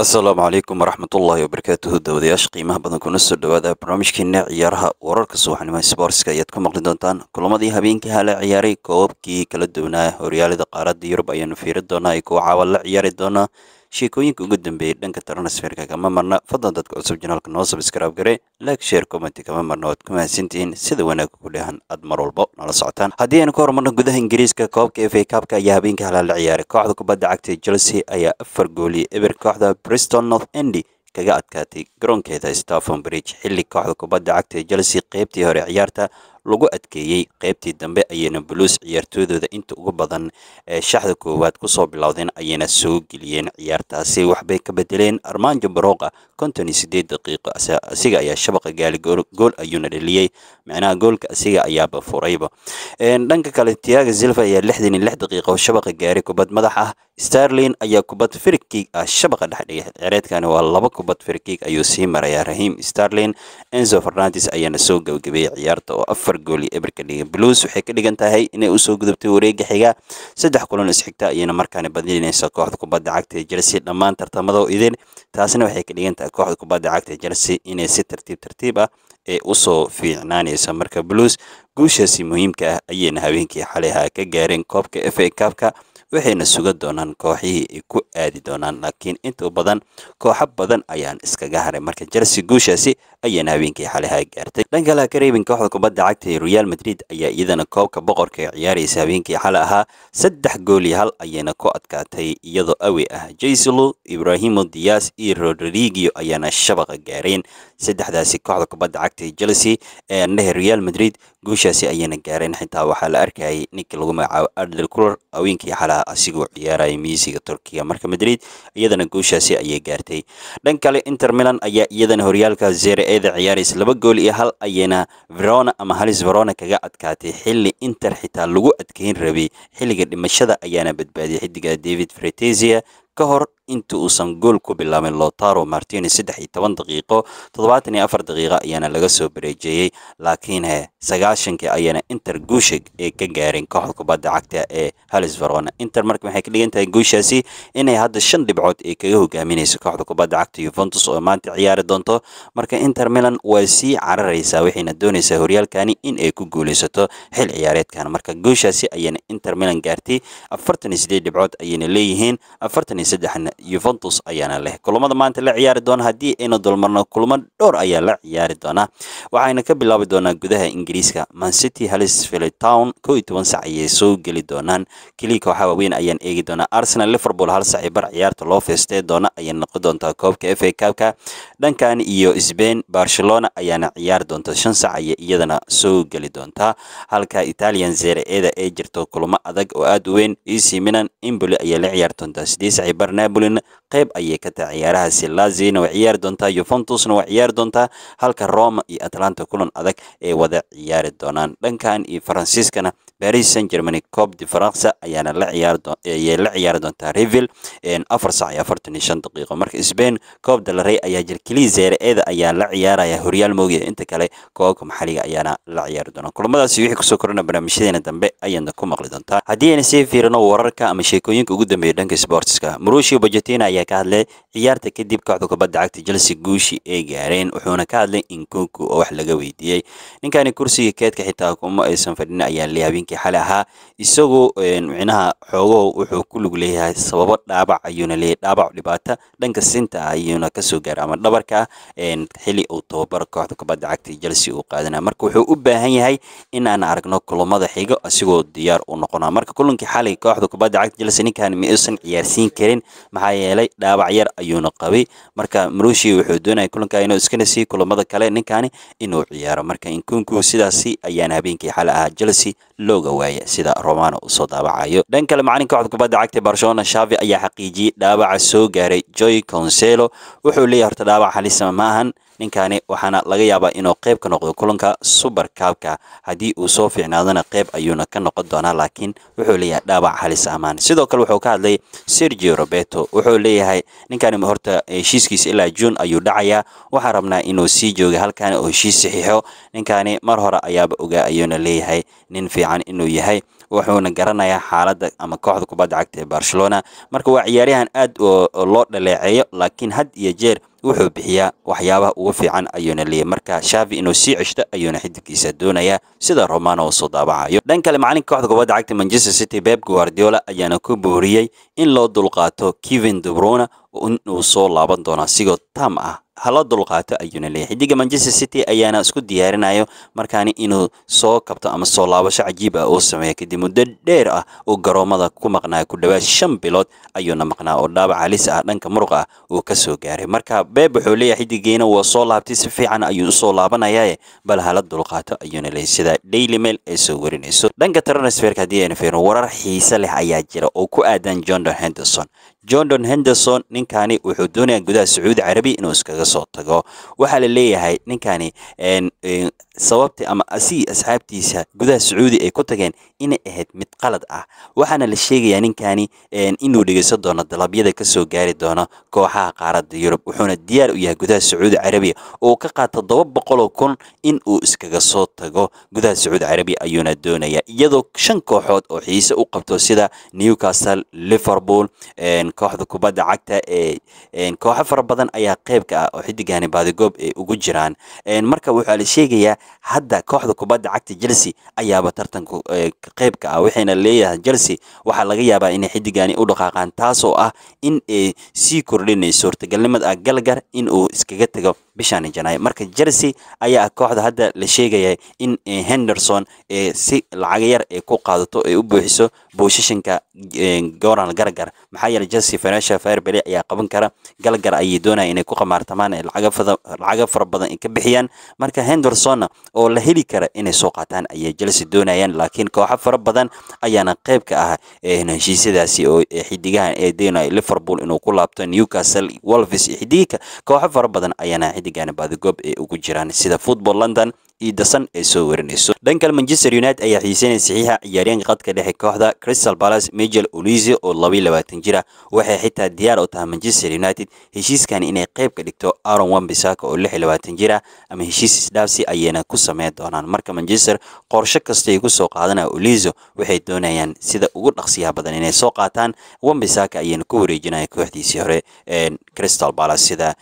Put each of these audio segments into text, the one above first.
assalaamu calaykum waraxmatullaahi wabarakaatuhu dawadayaasha qiimaha badan kuna soo dhowaada barnaamijkeena ciyaaraha wararka subaxnimo sbortska ayaad ku maqli doontaan kulamadii habeenkii la ciyaaray koobabkii kala duwanaa horyaalada qaarada yurub ayaanu fiiri doonaa ay kuwa caawa la ciyaari doonaa sheekooyinka ugu dambeeyey dhanka tarnasfeerka kama marna fadlan dadka cusub janaalka noo sabskraib gare laag sheer commenty kama marna oad ku mahadsantihiin sida wanaagga ku dheehan aad mar walbo nala socotaan haddii aynu ka horumarno gudaha ingiriiska koobka f a kaabka ayaa habeenka halaa la ciyaaray kooxda kubadda cagtay chelsea ayaa afar gooliya eber kooxda bristol north endy kaga adkaatay garoonkeeda stafon bridge xilli kooxda kubadda cagtay chelsea qeybtii hore ciyaarta lagu adkeeyey qaybtii dambe ayayna buluus ciyaartooydooda inta ugu badan ee shaxda koowaad kusoo bilowdeen ayayna soo geliyeen ciyaartaasi waxbay ka bedeleen armaanjo barooqa konton iyo siddeed daqiiqo asiga ayaa shabaqa gaali gool ayuuna dhaliyey micnaha goolka asiga ayaaba furayba dhanka kale tiaga zilva ayaa lixdan iyo lix daqiiqo shabaqa gaari kubad madax ah starlin ayaa kubad firkiig ah shabaqa dhexdhiga xilcireedkani waa laba kubad firkiig ayuu sii marayaa rahiim starlin enzo fernandes ayaana soo gabagabeeyay ciyaarta oo afar gooli ka dhigay blues waxay ka dhigan tahay inay usoo gudubtay wareega xiga saddex kulan xigta ayayna markaani badinaysa kooxda kubadda cagta ee chelsea dhammaan tartamada idin taasina waxay ka dhigan tahay kooxda kubadda cagta ee chelsea inay si tartiib tartiib ah ee usoo fiicnaanaysa marka blues guushaasi muhiimka ah ayayna habeenkii xalay ahaa ka gaareen koobka fa a kabka waxayna suga doonaan kooxihii ay ku aadi doonaan laakiin inta badan kooxo badan ayaan iskaga haray marka chelsea guushaasi ayaana habeenkii xaliha gaartay dhan kale kareebin kooxda kubadda cagta ee real madrid ayaa iyadana koobka boqorka ee ciyaaraysa habeenkii xali ahaa saddex gool hal ayayna ku adkaatay iyadoo awey ah jayselo ibrahimo dias iyo rodrigio ayaana shabaqa gaareen saddexdaasi kooxda kubadda cagta ee chelsea ee andhehe real madrid guushaasi ayayna gaareen xitaa waxaa la arkayay ninkii lagu magacaabo adel culer haweenkii xalaha ah asigoo ciyaaraya miisiga turkiya marka madrid iyadana guushaasi ayay gaartay dhan kale inter milan ayaa iyadana horyaalka zere eeda ciyaaraysa laba gool iyo hal ayayna verona ama halis verona kaga adkaatay xilli inter xitaa lagu adkeyn rabay xilliga dhimashada ayaana badbaadiyay xidiga david fretesia ka hor inta uusan goolku bilaabin lotaro martini saddex iyo toban daqiiqo toddobaatan iyo afar daqiiqo ayaana laga soo bareejeeyey laakiinhe sagaashankii ayana inter guusha ee ka gaarin kooxda kubadda cagta ee halis verona inter marka waxay ka dhigan guushaasi inay hadda shan dhibcood ee kaga hogaaminayso kooxda kubadda cagta yuventus oo maanta ciyaari doonto marka inter milan waa sii cararaysaa waxayna doonaysaa horyaalkani in ay ku guuleysato xil ciyaareedkan marka guushaasi ayana inter milan gaartay afartan iyo sideed dhibcood ayayna leeyihiin afartan iyo saddexna yuventus ayaana leh kulamada maanta la ciyaari doona haddii ayna dulmarno kulamo dhowr ayaa la ciyaari doonaa waxayna ka bilaabi doonaa gudaha ingiriiska mancity halisfield town kow iyo toban sac ayay soo geli doonaan keliya kooxaha waaweyn ayaan eegi doonaa arsenal liverpool hal sac iyo bar ciyaarta loo feestay doona ayay noqon doontaa koobka f a kaabka dhankan iyo sbain barcelona ayaana ciyaari doonta shan sac ayay iyadana soo geli doontaa halka italian zere eda ay jirto kulamo adag oo aad u weyn ec milan imboli ayaa la ciyaari doontaa sideed cibar napolin qayb ayay ka tahay ciyaarahaasi lazina way ciyaari doontaa yuventusna way ciyaari doontaa halka roma iyo atlanta kulan adag ay wada ciyaari doonaan dhankan iyo faransiiskana baris saint germany cop de france ayaana la ciyaarayay la ciyaari doontaa revil afar sac iyo iyo shan daqiiqo marka spain koob dalarey ayaa jir zeere-eda ayaa la ciyaaraya horyaal moogiya inta kale koobabka maxaliga ayaana la ciyaari doona kulamadaasi wixii kusoo korana barnaamijyadeena dambe ayaana ku maqli doontaa haddii ayna sii fiirino wararka ama sheekooyinka ugu dambeeya dhanka sportska maruushio bajetina ayaa ka hadlay ciyaarta kadib kooxda kubadda cagta chelsea guushi ay gaareen wuxuuna ka hadlay inkunku oo wax laga weydiiyey ninkaani kursiga keedka xitaa kuma aysan fadhin ayaa leehabeenka markii xali ahaa isagu micnaha xoogow wuxuu ku lug leeyahay sababo dhaabac ayuuna leeyahay dhaabac dhibaata dhanka sinta ah ayuuna kasoo gaaray ama dhabarka xili uu tababara kooxda kubadda cagta Chelsea uu qaadanaya marka wuxuu u baahan yahay in aragno kulamada xiga asigoo diyaar u noqona marka kulankii xali kooxda kubadda cagta Chelsea ninkan ma aysan ciyaarsiin karin maxaa yeelay dhaabac yar ayuuna qabay marka Marushi wuxuu doonayay kulanka inuu iskana sii kulamada kale ninkani inuu ciyaaro marka inkunku sidaasi ayaan habeenkii xali ahaa Chelsea loo bilowga waaye sida romano uu soo daawacayo dhan kale macalinka kooxda kubadda cagta barcelona shavi ayaa xaqiijiyey dhaawaca soo gaaray joy conselo wuxuu leeyahay horta dhaawac halisa ah maahan ninkani waxaana laga yaabaa inuu qayb ka noqdo kulanka suber kaabka haddii uu soo fiicnaadona qayb ayuuna ka noqon doonaa laakiin wuxuu leeyahay dhaawac halis amaan ah sidoo kale wuxuu ka hadlay sergio roberto wuxuu leeyahay ninkani horta eh, heshiiskiisa ilaa juun ayuu dhacayaa waxaan rabnaa inuu sii jooga halkan oo heshiis saxiixo ninkani mar hore ayaaba ogaa ayuuna leeyahay nin fiican inuu yahay wuxuuna garanayaa xaaladda ama kooxda kubadda cagta ee barcelona marka waa ciyaaryahan aad loo dhaleeceeyo laakiin had iyo jeer wuxuu bixiyaa waxyaabaha ugu fiican ayuuna leeyay marka shaafi inuu sii cishto ayuuna xidiggiisa doonayaa sida romano soo daabacayo dhan kale macalinka kooxda kubadda cagta manchester city beb guardiola ayaana ku booriyey in loo dulqaato kevin dubrona inuu soo laaban doono sigoo tam ah hala dulqaato ayuuna leeyahy xidiga manchester city ayaana isku diyaarinayo markaani inuu soo kabto ama soo laabasho cajiib ah oo sameeya kadib muddo dheer ah oo garoomada ku maqnaa ku dhawaad shan bilood ayuuna maqnaa oo dhaabac halis ah dhanka muruq ah uu ka soo gaaray marka beeb wuxuu leeyahy xidigiina waa soo laabtay si fiican ayuu usoo laabanayae bal hala dulqaato ayuuna leeyahy sida daily mail ay soo werinayso dhanka transferka haddii aynu fiirno warar xiise leh ayaa jira oo ku aadan john henderson jondon henderson ninkani wuxuu doonayaa gudaha sacuudi carabi inuu iskaga soo tago waxaa la leeyahay ninkani sababta ama asigii asxaabtiisa gudaha sacuudi ay ku tageen inay ahayd mid qalad ah waxaana la sheegayaa ninkani inuu dhegeysan doono dalabyada kasoo gaari doono kooxaha qaaradda yurub wuxuuna diyaar u yahay gudaha sacuudi carabiya oo ka qaata todoba boqoloo kun in uu iskaga soo tago gudaha sacuudi carabiya ayuuna doonaya iyadoo shan kooxood oo xiise u qabto sida newcastle liverpool kooxda kubadda cagta ee kooxo fara badan ayaa qeybka ah oo xidigani baadigoob ay ugu jiraan marka waxaa la sheegayaa hadda kooxda kubadda cagta chelsea ayaaba tartanka qeybka ah waxayna leeyahay chelsea waxaa laga yaabaa inay xidigani u dhaqaaqaan taasoo ah in ay sii kordhinay suurtagalnimada ah galgar in uu iskaga tago bishani janaay marka chelsea ayaa ah kooxda hadda la sheegaya in henderson si lacaga yar ay ku qaadato ay u buuxiso boosashanka eh, goral gargar maxaa yeeley chelsea financial firebeli ayaa qaban kara galgar ayay doonaya inay ku qamaartamaan eh, lacaga fara badan ka bixiyaan marka hendersonna oo la heli kara inay soo qaataan ayay chelsea doonayaan laakiin kooxo fara badan ayaana qayb ka ah heshiisyadaasi oo xidigahan ee deenayo liverpool inuu ku laabto newcastle wolves iyo kooxo fara badan ayaana xidigan baadigoob ee ugu jiraan sida football london idasan ee soo warinayso dhankan manchester united ayaa xiiseynaya saxiixa ciyaaryaanka qadka dhexe kooxda crystal palace michel olise oo labaiyo labaatan jir waxay xitaa diyaar u tahay manchester united heshiiskan inay qayb ka dhigto aaron wambisaka oo lix labaatan jir ama heshiis isdhaafsi ayayna ku sameyn doonaan marka manchester qorsho kastay ku soo qaadanaya oliso waxay doonayaan sida ugu dhaqsiyaha badan inay soo qaataan wambisaka ayayna ku wareejinaya kooxdiisii hore crystal palace sida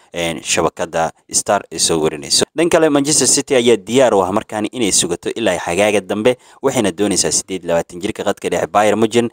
shabakada star ee soo warinayso dhan kale manchester city ayaa diyaar diyaar u ah markaan inay sugato ilaa xagaaga dambe waxayna doonaysaa siddeed labaatan jirka qadka dhexe bayer mujen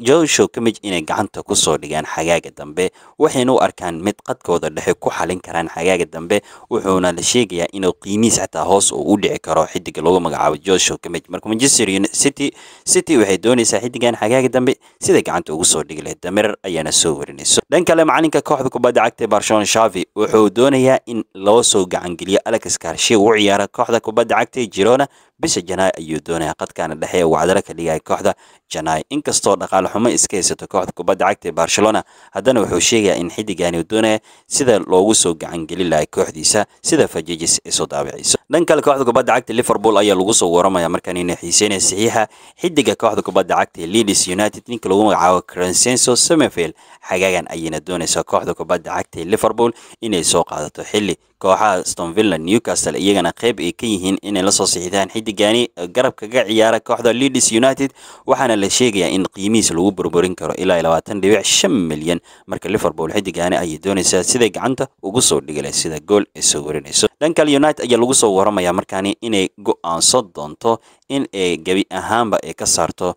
jooshow ka inay gacanta kusoo dhigaan xagaaga dambe waxayna u arkaan mid qadkooda dhexe ku xalin karaan xagaaga dambe wuxuuna la sheegayaa inuu qiimihiis xataa hoos uu u dhici karo xidiga lagu magacaabo jooshow ka marka manchester city city waxay doonaysaa xidigan xagaaga dambe sida gacanta ugu soo dhigi lahayd damerer ayaana soo warinayso dhan kale macalinka kooxda kubadda cagta barcelona shavi wuxuu doonayaa in loo soo gacangeliyo alex garshiya uu ciyaara kooxda kubadda cagta ee girona bisha janaay ayuu doonaya qadkaana dhexe uu cadalo ka dhigaya kooxda Janai inkastoo dhaqaale xumo iska haysato kooxda kubadda cagta ee Barcelona haddana wuxuu sheegayaa in xiddigan uu doonayo sida loogu soo gacangelin lahaa kooxdiisa sida Fajijis ee soo daabicayso dhan kale kooxda kubadda cagta Liverpool ayaa lagu soo waramaya markan inay xiiseynayaan saxiixa xiddiga kooxda kubadda cagta ee Leeds United ninka lagu magacaabo Crescenzo Semefield xagaagan ayayna doonaysaa kooxda kubadda cagta ee Liverpool inay soo qaadato xilli kooxaha aston villa newcastle iyagana qeyb ay ka yihiin inay lasoo sixidaan xidigani garabka ka ciyaara kooxda leeds united waxaana la sheegayaa in qiimihiis lagu burburin karo ilaa labaatan dhibic shan milyan marka liverpool xidigani ayay doonaysaa siday gacanta ugu soo dhigilay sida gool ay soo warinayso dhankal united ayaa lagu soo waramaya markaani inay go-aanso doonto in ay gebi ahaanba ay ka saarto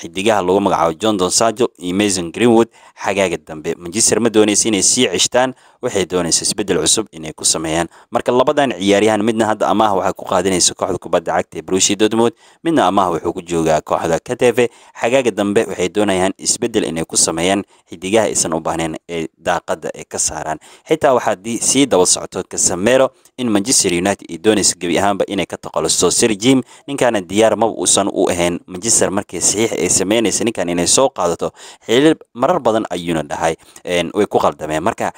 xidigaha lagu magacaabo john don sajo iyo mason greenwood xagaaga dambe manchester ma doonaysa inay sii ceshtaan waxay doonaysa isbeddel cusub inay ku sameeyaan marka labadan ciyaaryahan midna hadda amaah waxaa ku qaadinaysa kooxda kubadda cagta ee brushi dodmond midna amaah wuxuu ku joogaa kooxda katefe xagaaga dambe waxay doonayaan isbeddel inay ku sameeyaan xidigaha aysan u baahnayn ee daaqadda ay ka saaraan xitaa waxaa sii daba socoto kasamero in manchester united ay doonaysa gebi ahaanba inay ka taqalusto sir jim ninkaana diyaar maba uusan u ahayn manchester markii saxiix ay sameynaysa ninkan inay soo qaadato xilib marar badan ayuuna dhahay way ku qaldameen marka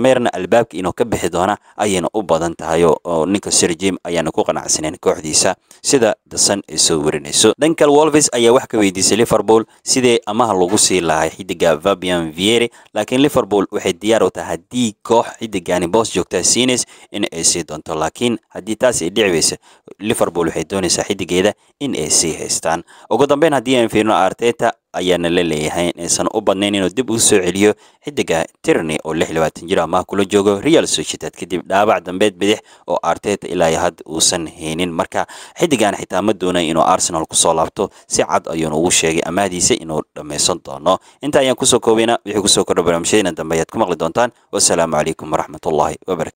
dameerna albaabka inuu ka bixi doona ayayna u badan tahay oo ninka sirjim ayaana ku qanacsaneyn kooxdiisa sida dasan ay soo warinayso dhanka wolves ayaa wax ka weydiisay liverpool sidee amaha lagu sii lahay xidiga fabian vieri laakiin liverpool waxay diyaar u tahay haddii koox xidigani boos joogta siinays in ay sii doonto laakiin haddii taas ay dhicweysa liverpool waxay doonaysaa xidigeeda in ay sii haystaan ugu dambeyn haddii aan fiirno arteta ayaana la leeyahay inaysan u badnayn inuu dib uu soo celiyo xidiga tirni oo lix labaatan jir amaha kula joogo real societad kadib dhaabac dambeed bidix oo arteta ilaa had uusan haynin marka xidigan xitaa ma doonay inuu arsenal kusoo laabto si cad ayuuna ugu sheegay amaahdiisa inuu dhammaysan doono inta ayaan kusoo koobayna wixii kusoo kordha barnaamijyadeena dambe ayaad ku maqli doontaan wasalaamu calaykum waraxmatullaahi wabarakatu